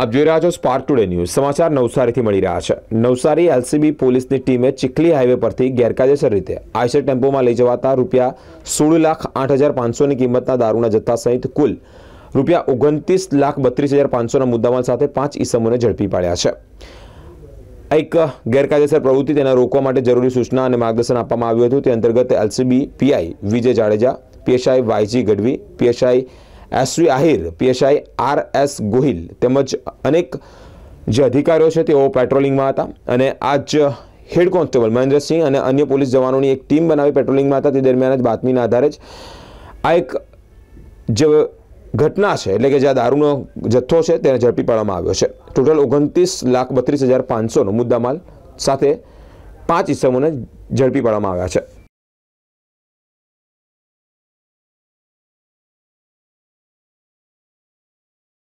આપ જોઈ રહ્યા છો સ્પાર્ક ટુડે ન્યૂઝ સમાચાર નવસારીથી મળી રહ્યા છે નવસારી એલસીબી પોલીસની ટીમે ચીખલી હાઈવે પરથી ગેરકાયદેસર રીતે આઈસર ટેમ્પોમાં લઈ જવાતા રૂપિયા સોળ લાખ આઠ હજાર પાંચસોની કિંમતના દારૂના જથ્થા સહિત કુલ રૂપિયા ઓગણત્રીસ લાખ બત્રીસ હજાર પાંચસોના મુદ્દામાલ સાથે પાંચ ઈસમોને ઝડપી પાડ્યા છે એક ગેરકાયદેસર પ્રવૃત્તિ તેને રોકવા માટે જરૂરી સૂચના અને માર્ગદર્શન આપવામાં આવ્યું હતું તે અંતર્ગત LCB PI Vijay Jadeja PSI Y G Gadhvi PSI S V Ahir PSI R S Gohil તેમજ અનેક જે અધિકારીઓ છે તેઓ પેટ્રોલિંગમાં હતા અને આજ હેડ કોન્સ્ટેબલ મહેન્દ્રસિંહ અને અન્ય પોલીસ જવાનોની એક ટીમ બનાવી પેટ્રોલિંગમાં હતા તે દરમિયાન જ બાતમીના આધારે જ આ એક જે ઘટના છે એટલે કે જ્યાં દારૂનો જથ્થો છે તેને ઝડપી પાડવામાં આવ્યો છે ટોટલ ઓગણત્રીસ લાખ બત્રીસ હજાર પાંચસોનો મુદ્દામાલ સાથે પાંચ ઇસમોને ઝડપી પાડવામાં આવ્યા છે